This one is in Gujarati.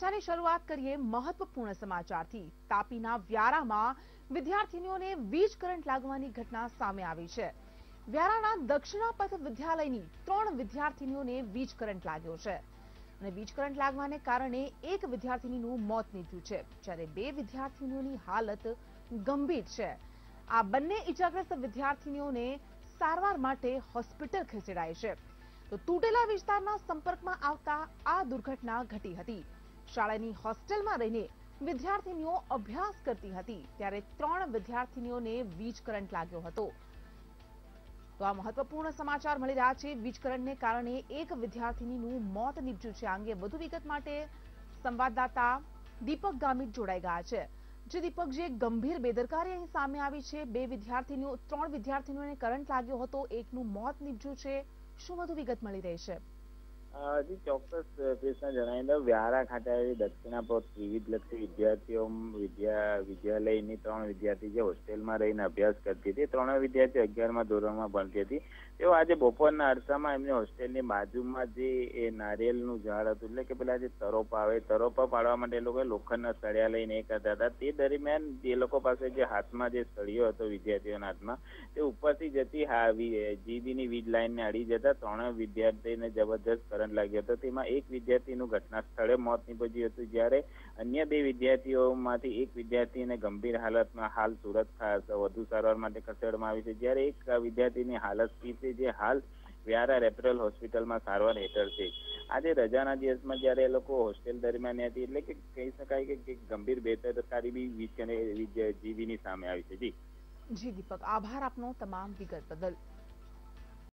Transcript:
ચર્ચાની શરૂઆત કરીએ મહત્વપૂર્ણ સમાચારથી તાપીના વ્યારામાં વિદ્યાર્થીનીઓને વીજ કરંટ લાગવાની ઘટના સામે આવી છે વ્યારાના દક્ષિણાપથ વિદ્યાલયની ત્રણ વિદ્યાર્થીનીઓને વીજ કરંટ લાગ્યો છે અને વીજ કરંટ લાગવાને કારણે એક વિદ્યાર્થીનીનું મોત નીપજ્યું છે જ્યારે બે વિદ્યાર્થીનીઓની હાલત ગંભીર છે આ બંને ઇજાગ્રસ્ત વિદ્યાર્થીનીઓને સારવાર માટે હોસ્પિટલ ખસેડાઈ છે તો તૂટેલા વિસ્તારના સંપર્કમાં આવતા આ દુર્ઘટના ઘટી હતી શાળાની હોસ્ટેલમાં રહીને વિદ્યાર્થીનીઓ અભ્યાસ કરતી હતી ત્યારે ત્રણ વિદ્યાર્થીનીઓને વીજ કરંટ લાગ્યો હતો તો આ મહત્વપૂર્ણ સમાચાર મળી રહ્યા છે વીજ કરંટને કારણે એક વિદ્યાર્થીનીનું મોત નીપજ્યું છે આ અંગે વધુ વિગત માટે સંવાદદાતા દીપક ગામિત જોડાઈ ગયા છે જે દીપક જે ગંભીર બેદરકારી અહીં સામે આવી છે બે વિદ્યાર્થીનીઓ ત્રણ વિદ્યાર્થીનીઓને કરંટ લાગ્યો હતો એકનું મોત નીપજ્યું છે શું વધુ વિગત મળી રહી છે હજી ચોક્કસ કૃષ્ણ જણાવી દઉં વ્યારા ખાતે દક્ષિણાપોર વિવિધલક્ષી વિદ્યાર્થીઓ વિદ્યા વિદ્યાલયની ત્રણ વિદ્યાર્થી જે હોસ્ટેલમાં રહીને અભ્યાસ કરતી હતી ત્રણ વિદ્યાર્થીઓ અગિયારમાં ધોરણમાં ભણતી હતી તેઓ આજે બપોરના અરસામાં એમને હોસ્ટેલની બાજુમાં જે એ નારિયેલનું ઝાડ હતું એટલે કે પેલા જે તરોપા આવે તરોપા પાડવા માટે એ લોકો લોખંડના સળિયા લઈને એ કરતા હતા તે દરમિયાન એ લોકો પાસે જે હાથમાં જે સળિયો હતો વિદ્યાર્થીઓના હાથમાં તે ઉપરથી જતી હા જીબીની વીજ લાઇનને અડી જતા ત્રણ વિદ્યાર્થીને જબરજસ્ત કરંટ લાગ્યો હતો તેમાં એક વિદ્યાર્થીનું ઘટના સ્થળે મોત નીપજ્યું હતું જ્યારે અન્ય બે વિદ્યાર્થીઓમાંથી એક વિદ્યાર્થીને ગંભીર હાલતમાં હાલ સુરત વધુ સારવાર માટે ખસેડવામાં આવી છે જ્યારે એક વિદ્યાર્થીની હાલત સ્થિર છે જે હાલ વ્યારા રેફરલ હોસ્પિટલમાં સારવાર હેઠળ છે આજે રજાના દિવસમાં જ્યારે એ લોકો હોસ્ટેલ દરમિયાન હતી એટલે કે કહી શકાય કે ગંભીર બેદરકારી બી જીવીની સામે આવી છે જી જી દીપક આભાર આપનો તમામ વિગત બદલ